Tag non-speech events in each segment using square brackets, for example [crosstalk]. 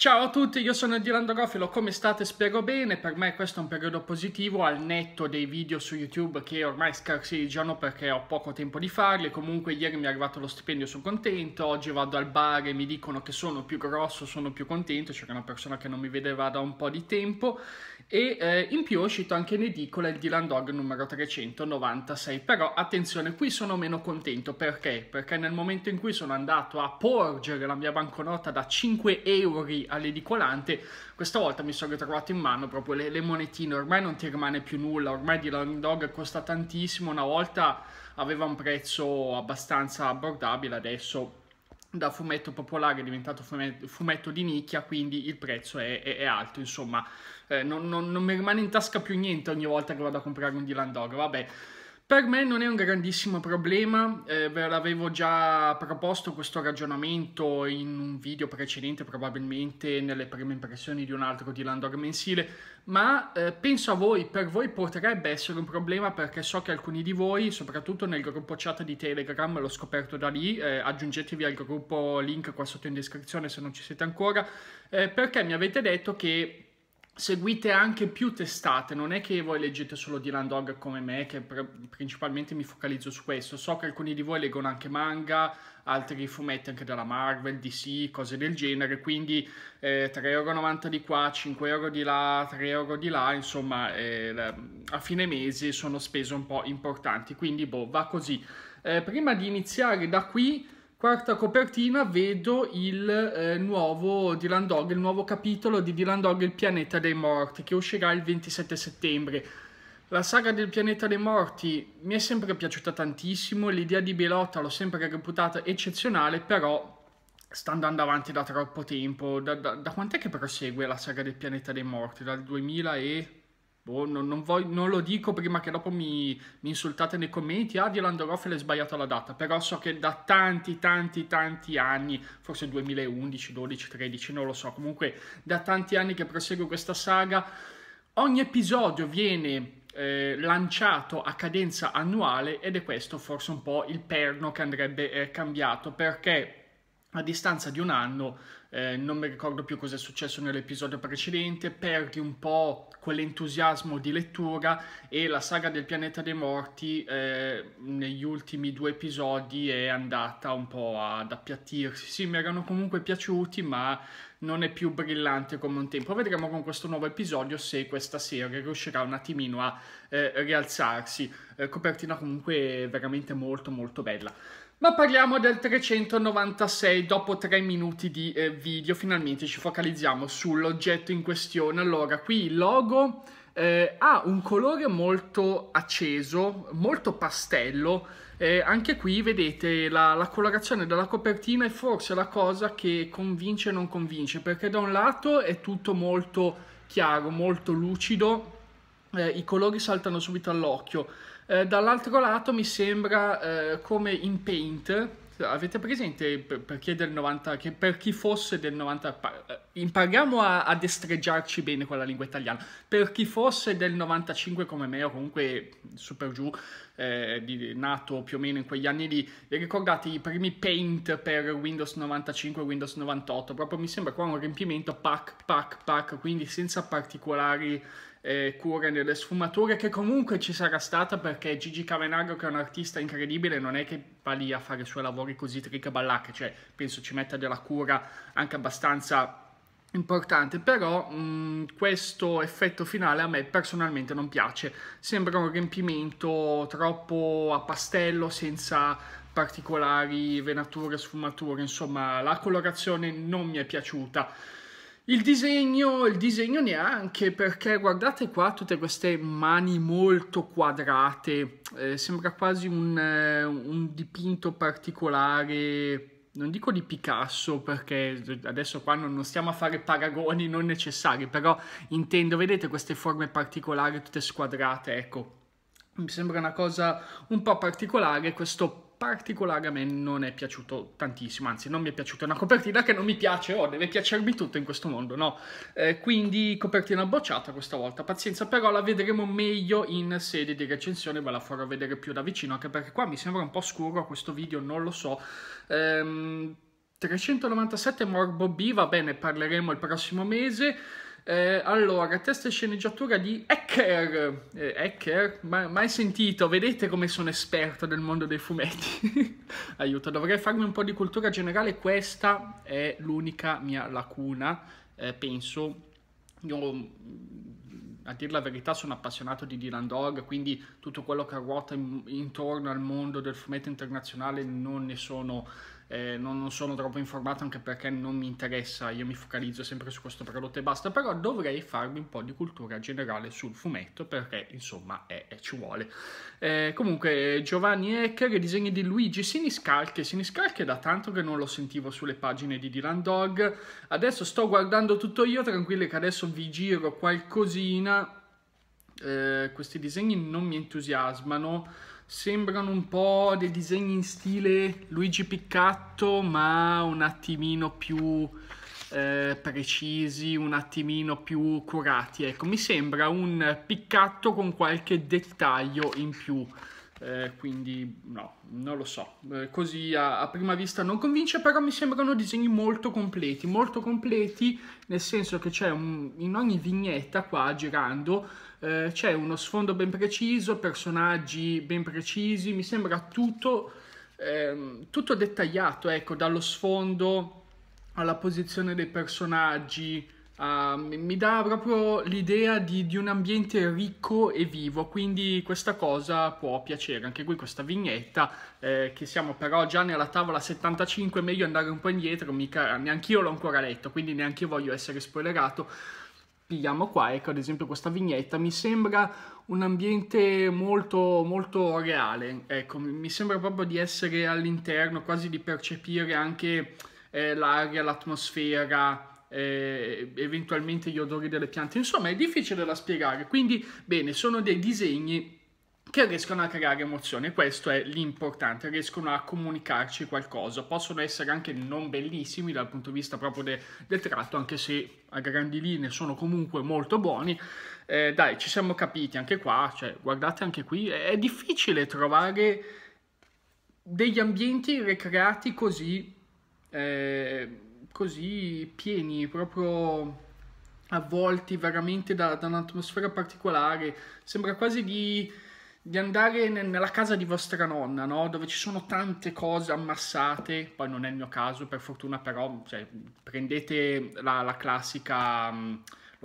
Ciao a tutti, io sono Dylan Gofilo, come state spero bene, per me questo è un periodo positivo al netto dei video su YouTube che ormai scarseggiano perché ho poco tempo di farli, comunque ieri mi è arrivato lo stipendio, sono contento, oggi vado al bar e mi dicono che sono più grosso, sono più contento, c'era una persona che non mi vedeva da un po' di tempo e eh, in più è uscito anche in edicola il Dylan Dog numero 396, però attenzione qui sono meno contento perché? Perché nel momento in cui sono andato a porgere la mia banconota da 5 euro all'edicolante, questa volta mi sono ritrovato in mano proprio le, le monetine, ormai non ti rimane più nulla, ormai di Long Dog costa tantissimo, una volta aveva un prezzo abbastanza abbordabile, adesso da fumetto popolare è diventato fumetto, di nicchia, quindi il prezzo è, è, è alto, insomma, eh, non, non, non, mi rimane in tasca più niente ogni volta che vado a comprare un Dylan Dog, vabbè. Per me non è un grandissimo problema, eh, ve l'avevo già proposto questo ragionamento in un video precedente, probabilmente nelle prime impressioni di un altro di Landor mensile, ma eh, penso a voi, per voi potrebbe essere un problema perché so che alcuni di voi, soprattutto nel gruppo chat di Telegram, l'ho scoperto da lì, eh, aggiungetevi al gruppo link qua sotto in descrizione se non ci siete ancora, eh, perché mi avete detto che seguite anche più testate, non è che voi leggete solo Dylan Dog come me, che principalmente mi focalizzo su questo. So che alcuni di voi leggono anche manga, altri fumetti anche della Marvel, DC, cose del genere, quindi eh, 3,90€ di qua, 5€ di là, 3€ di là, insomma eh, a fine mese sono spese un po' importanti, quindi boh, va così. Eh, prima di iniziare da qui Quarta copertina vedo il eh, nuovo Dylan Dog, il nuovo capitolo di Dylan Dog Il pianeta dei morti che uscirà il 27 settembre. La saga del pianeta dei morti mi è sempre piaciuta tantissimo, l'idea di Belotta l'ho sempre reputata eccezionale, però sta andando avanti da troppo tempo. Da, da, da quant'è che prosegue la saga del pianeta dei morti? Dal 2000 e boh, non, non, voglio, non, lo dico prima che dopo mi, mi insultate nei commenti, ah, di Landorofel è sbagliata la data, però so che da tanti, tanti, tanti anni, forse 2011, 12, 13, non lo so, comunque da tanti anni che proseguo questa saga, ogni episodio viene eh, lanciato a cadenza annuale ed è questo forse un po' il perno che andrebbe eh, cambiato perché a distanza di un anno eh, non mi ricordo più cosa è successo nell'episodio precedente, perdi un po' quell'entusiasmo di lettura e la saga del pianeta dei morti eh, negli ultimi due episodi è andata un po' ad appiattirsi. Sì, mi erano comunque piaciuti, ma non è più brillante come un tempo. Vedremo con questo nuovo episodio se questa serie riuscirà un attimino a eh, rialzarsi. Eh, copertina comunque veramente molto molto bella. Ma parliamo del 396 dopo 3 minuti di eh, video, finalmente ci focalizziamo sull'oggetto in questione. Allora, qui il logo eh, ha un colore molto acceso, molto pastello. Eh, anche qui vedete la, la, colorazione della copertina è forse la cosa che convince e non convince, perché da un lato è tutto molto chiaro, molto lucido, eh, i colori saltano subito all'occhio eh, dall'altro lato mi sembra eh, come in Paint, avete presente per, per, chi, 90, per chi fosse del 90, eh, impariamo a, a destreggiarci bene con la lingua italiana, per chi fosse del 95 come me o comunque super giù, eh, di, nato più o meno in quegli anni lì, vi ricordate i primi paint per Windows 95 e Windows 98, proprio mi sembra qua un riempimento pack pack pack, quindi senza particolari eh, cure nelle sfumature che comunque ci sarà stata perché Gigi Cavenagro che è un artista incredibile non è che va lì a fare i suoi lavori così tricaballacche cioè penso ci metta della cura anche abbastanza importante, però mh, mm, questo effetto finale a me personalmente non piace, sembra un riempimento troppo a pastello senza particolari venature, sfumature, insomma la colorazione non mi è piaciuta. Il disegno, il disegno neanche, perché guardate qua tutte queste mani molto quadrate, eh, sembra quasi un, eh, un, dipinto particolare, non dico di Picasso perché adesso qua non, non stiamo a fare paragoni non necessari, però intendo, vedete queste forme particolari tutte squadrate, ecco, mi sembra una cosa un po' particolare questo particolare a me non è piaciuto tantissimo, anzi non mi è piaciuta, è una copertina che non mi piace, oh, deve piacermi tutto in questo mondo, no? Eh, quindi copertina bocciata questa volta, pazienza, però la vedremo meglio in sede di recensione, ve la farò vedere più da vicino, anche perché qua mi sembra un po' scuro questo video, non lo so. Ehm, 397 Morbo B, va bene, parleremo il prossimo mese. Eh, allora, test e sceneggiatura di Hacker. Eh, Hacker? Ma, mai sentito? Vedete come sono esperto del mondo dei fumetti? [laughs] Aiuto, dovrei farmi un po' di cultura generale. Questa è l'unica mia lacuna, eh, penso. Io, a dire la verità, sono appassionato di Dylan Dog, quindi tutto quello che ruota in, intorno al mondo del fumetto internazionale non ne sono eh, non, non, sono troppo informato anche perché non mi interessa, io mi focalizzo sempre su questo prodotto e basta, però dovrei farmi un po' di cultura generale sul fumetto perché insomma è, è, ci vuole. Eh, comunque Giovanni Ecker, i disegni di Luigi Siniscalche, Siniscalche da tanto che non lo sentivo sulle pagine di Dylan Dog, adesso sto guardando tutto io, tranquilli che adesso vi giro qualcosina, eh, questi disegni non mi entusiasmano, sembrano un po' dei disegni in stile Luigi Piccato, ma un attimino più eh, precisi, un attimino più curati. Ecco, mi sembra un Piccato con qualche dettaglio in più. Eh, quindi no, non lo so. Eh, così a, a, prima vista non convince, però mi sembrano disegni molto completi, molto completi nel senso che c'è in ogni vignetta qua girando eh, c'è uno sfondo ben preciso, personaggi ben precisi, mi sembra tutto, ehm, tutto dettagliato, ecco, dallo sfondo alla posizione dei personaggi, Uh, mi dà proprio l'idea di, di, un ambiente ricco e vivo, quindi questa cosa può piacere. Anche qui questa vignetta, eh, che siamo però già nella tavola 75, meglio andare un po' indietro, mica, neanche l'ho ancora letto, quindi neanche io voglio essere spoilerato. Pigliamo qua, ecco ad esempio questa vignetta, mi sembra un ambiente molto, molto reale, ecco, mi sembra proprio di essere all'interno, quasi di percepire anche eh, l'aria, l'atmosfera, eh, eventualmente gli odori delle piante, insomma è difficile da spiegare, quindi bene, sono dei disegni che riescono a creare emozione, questo è l'importante, riescono a comunicarci qualcosa, possono essere anche non bellissimi dal punto di vista proprio de del tratto, anche se a grandi linee sono comunque molto buoni, eh, dai ci siamo capiti anche qua, cioè, guardate anche qui, è difficile trovare degli ambienti ricreati così eh, così pieni, proprio avvolti veramente da, da un'atmosfera particolare. Sembra quasi di, di andare ne, nella casa di vostra nonna, no? dove ci sono tante cose ammassate. Poi non è il mio caso, per fortuna, però cioè, prendete la, la classica. Mm,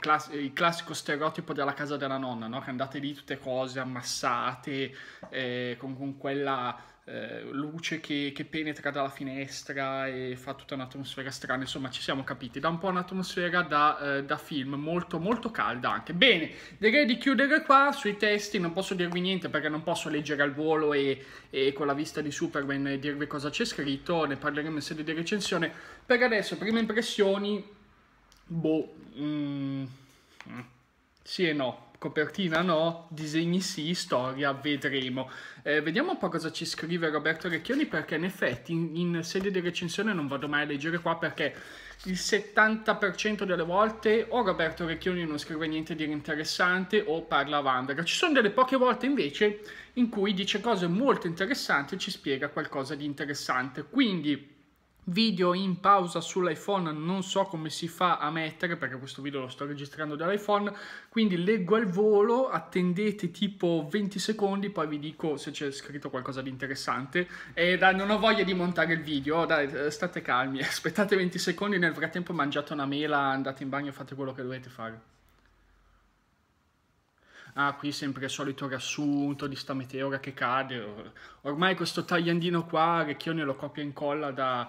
Class- il classico stereotipo della casa della nonna, no? che andate lì tutte cose ammassate, eh, con, con quella eh, luce che, che, penetra dalla finestra e fa tutta un'atmosfera strana, insomma ci siamo capiti, da un po' un'atmosfera da, eh, da film molto molto calda anche. Bene, direi di chiudere qua, sui testi non posso dirvi niente perché non posso leggere al volo e, e con la vista di Superman dirvi cosa c'è scritto, ne parleremo in sede di recensione. Per adesso, prime impressioni, boh, mm, mm sì e no copertina no, disegni sì, storia vedremo. Eh, vediamo un po' cosa ci scrive Roberto Recchioni perché in effetti in, in sede di recensione non vado mai a leggere qua perché il 70% delle volte o Roberto Recchioni non scrive niente di interessante o parla a Vandera. Ci sono delle poche volte invece in cui dice cose molto interessanti e ci spiega qualcosa di interessante. Quindi video in pausa sull'iPhone, non so come si fa a mettere perché questo video lo sto registrando dall'iPhone, quindi leggo al volo, attendete tipo 20 secondi, poi vi dico se c'è scritto qualcosa di interessante e dai, non ho voglia di montare il video, dai, eh, state calmi, [laughs] aspettate 20 secondi, nel frattempo mangiate una mela, andate in bagno, fate quello che dovete fare. Ah, qui sempre il solito riassunto di sta meteora che cade. Ormai questo tagliandino qua, Recchione lo copia e incolla da,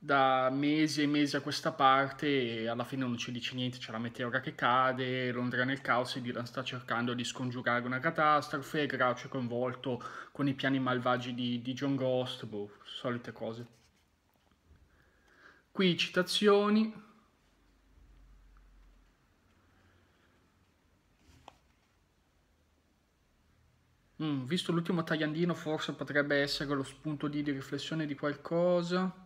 da mesi e mesi a questa parte e alla fine non ci dice niente, c'è la meteora che cade, Londra nel caos e Dylan sta cercando di scongiurare una catastrofe, Grouch è coinvolto con i piani malvagi di, di John Ghost, boh, solite cose. Qui citazioni. Mm, visto l'ultimo tagliandino forse potrebbe essere lo spunto di, di riflessione di qualcosa.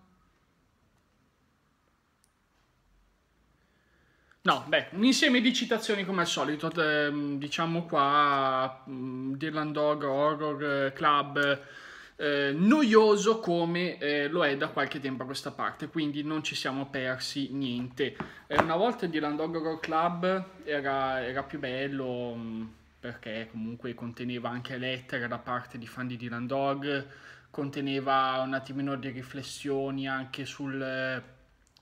No, beh, un insieme di citazioni come al solito, eh, diciamo qua, mm, Dylan Dog, Horror eh, Club, eh, noioso come eh, lo è da qualche tempo a questa parte, quindi non ci siamo persi niente. Eh, una volta Dylan Dog Horror Club era, era più bello mm, perché comunque conteneva anche lettere da parte di fan di Dylan Dog, conteneva un attimino di riflessioni anche sul eh,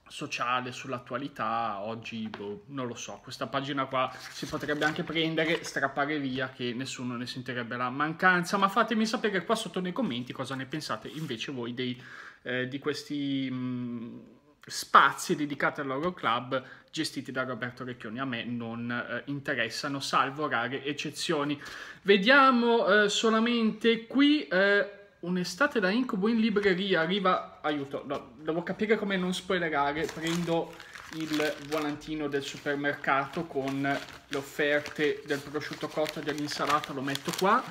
sociale, sull'attualità, oggi boh, non lo so, questa pagina qua si potrebbe anche prendere, strappare via che nessuno ne sentirebbe la mancanza, ma fatemi sapere qua sotto nei commenti cosa ne pensate invece voi dei, eh, di questi mh, mm, spazi dedicati all'Oro Club gestiti da Roberto Recchioni, a me non eh, interessano, salvo rare eccezioni. Vediamo eh, solamente qui... Eh, un'estate da incubo in libreria arriva aiuto, no, devo capire come non spoilerare, prendo il volantino del supermercato con le offerte del prosciutto cotto e dell'insalata, lo metto qua.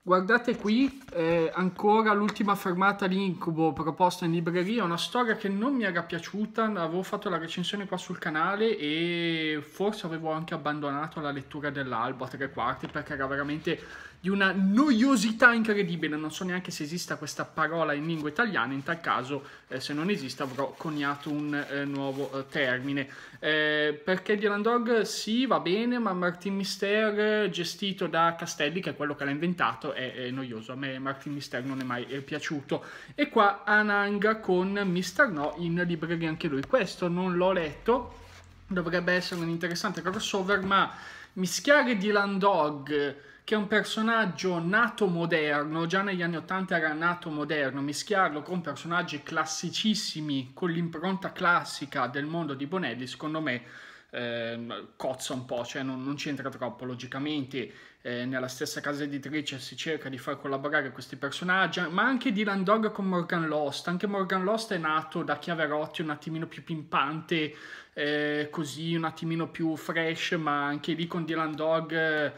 Guardate qui, eh, ancora l'ultima fermata l'incubo proposta in libreria, una storia che non mi era piaciuta, avevo fatto la recensione qua sul canale e forse avevo anche abbandonato la lettura dell'albo a tre quarti perché era veramente di una noiosità incredibile, non so neanche se esista questa parola in lingua italiana, in tal caso eh, se non esiste avrò coniato un eh, nuovo eh, termine. Eh, perché Dylan Dog sì, va bene, ma Martin Mister eh, gestito da Castelli, che è quello che l'ha inventato, è, è noioso, a me Martin Mister non è mai piaciuto. E qua Ananga con Mister No in libreria anche lui, questo non l'ho letto, dovrebbe essere un interessante crossover, ma mischiare Dylan Dog che è un personaggio nato moderno, già negli anni 80 era nato moderno, mischiarlo con personaggi classicissimi, con l'impronta classica del mondo di Bonelli, secondo me eh, cozza un po', cioè non, non c'entra troppo logicamente. Eh, nella stessa casa editrice si cerca di far collaborare questi personaggi, ma anche Dylan Dog con Morgan Lost. Anche Morgan Lost è nato da Chiaverotti un attimino più pimpante, eh, così un attimino più fresh, ma anche lì con Dylan Dog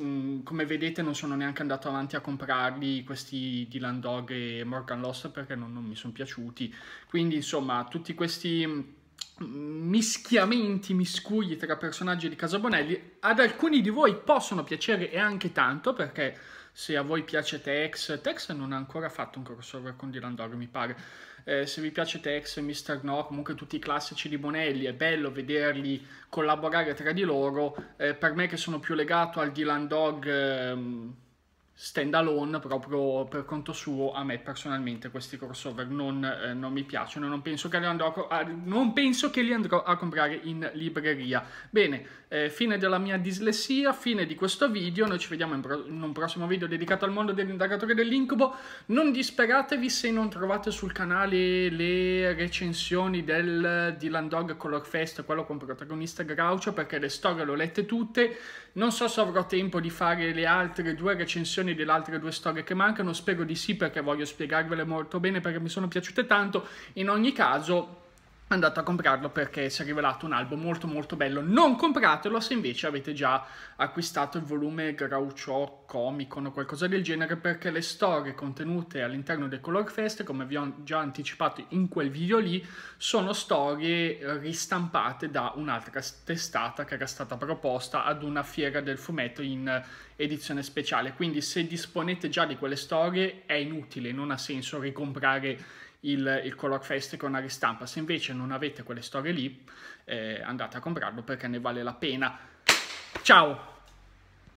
Mm, come vedete non sono neanche andato avanti a comprarli questi Dylan Dog e Morgan Lost perché non, non mi sono piaciuti quindi insomma tutti questi mm, mischiamenti, miscugli tra personaggi di Casabonelli ad alcuni di voi possono piacere e anche tanto perché se a voi piace Tex, Tex non ha ancora fatto un crossover con Dylan Dog mi pare, eh, se vi piace Tex, Mr. No, comunque tutti i classici di Bonelli, è bello vederli collaborare tra di loro, eh, per me che sono più legato al Dylan Dog... Ehm, stand alone proprio per conto suo a me personalmente questi crossover non, eh, non mi piacciono non penso, che li andrò a, non penso che li andrò a comprare in libreria bene eh, fine della mia dislessia fine di questo video noi ci vediamo in, pro in un prossimo video dedicato al mondo dell'indagatore dell'incubo non disperatevi se non trovate sul canale le recensioni del Dylan Dog Color Fest quello con protagonista Groucho perché le storie le ho lette tutte non so se avrò tempo di fare le altre due recensioni delle altre due storie che mancano, spero di sì perché voglio spiegarvele molto bene perché mi sono piaciute tanto. In ogni caso andate a comprarlo perché si è rivelato un album molto molto bello. Non compratelo se invece avete già acquistato il volume Groucho Comicon o qualcosa del genere perché le storie contenute all'interno del Color Fest, come vi ho già anticipato in quel video lì, sono storie ristampate da un'altra testata che era stata proposta ad una fiera del fumetto in edizione speciale. Quindi se disponete già di quelle storie è inutile, non ha senso ricomprare il, il Color Fest con la ristampa. Se invece non avete quelle storie lì, eh, andate a comprarlo perché ne vale la pena. Ciao!